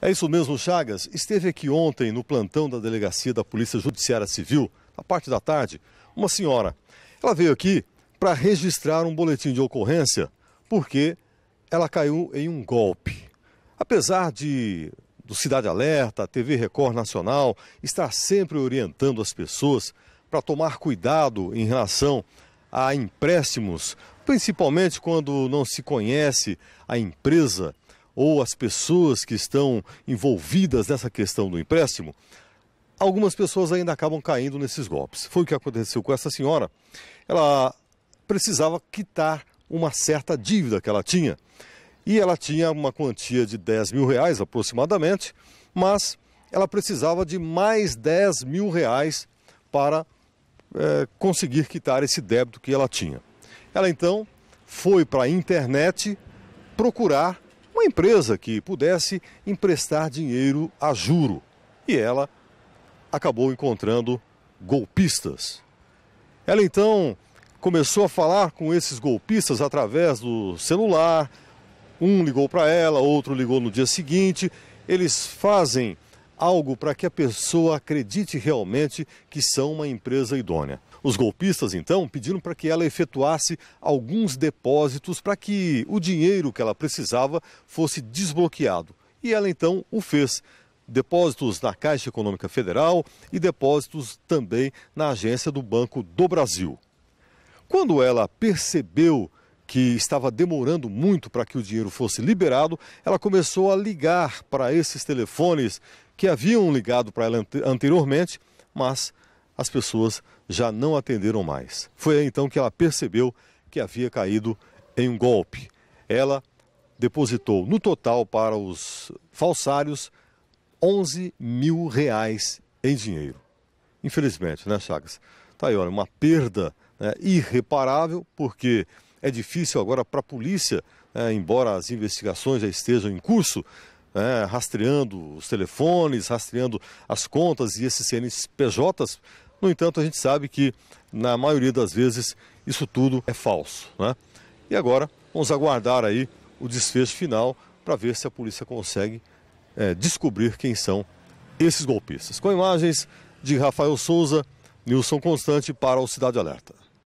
É isso mesmo, Chagas. Esteve aqui ontem no plantão da delegacia da Polícia Judiciária Civil, na parte da tarde, uma senhora. Ela veio aqui para registrar um boletim de ocorrência porque ela caiu em um golpe. Apesar de do Cidade Alerta, TV Record Nacional, estar sempre orientando as pessoas para tomar cuidado em relação a empréstimos, principalmente quando não se conhece a empresa ou as pessoas que estão envolvidas nessa questão do empréstimo, algumas pessoas ainda acabam caindo nesses golpes. Foi o que aconteceu com essa senhora. Ela precisava quitar uma certa dívida que ela tinha. E ela tinha uma quantia de 10 mil reais aproximadamente, mas ela precisava de mais 10 mil reais para é, conseguir quitar esse débito que ela tinha. Ela então foi para a internet procurar uma empresa que pudesse emprestar dinheiro a juro. E ela acabou encontrando golpistas. Ela então começou a falar com esses golpistas através do celular. Um ligou para ela, outro ligou no dia seguinte. Eles fazem algo para que a pessoa acredite realmente que são uma empresa idônea. Os golpistas, então, pediram para que ela efetuasse alguns depósitos para que o dinheiro que ela precisava fosse desbloqueado. E ela, então, o fez. Depósitos na Caixa Econômica Federal e depósitos também na agência do Banco do Brasil. Quando ela percebeu que estava demorando muito para que o dinheiro fosse liberado, ela começou a ligar para esses telefones que haviam ligado para ela anteriormente, mas as pessoas já não atenderam mais. Foi aí então que ela percebeu que havia caído em um golpe. Ela depositou no total para os falsários 11 mil reais em dinheiro. Infelizmente, né, Chagas? Tá aí, olha, uma perda né, irreparável, porque é difícil agora para a polícia, né, embora as investigações já estejam em curso, né, rastreando os telefones, rastreando as contas e esses CNPJs. No entanto, a gente sabe que, na maioria das vezes, isso tudo é falso. Né? E agora, vamos aguardar aí o desfecho final para ver se a polícia consegue é, descobrir quem são esses golpistas. Com imagens de Rafael Souza, Nilson Constante para o Cidade Alerta.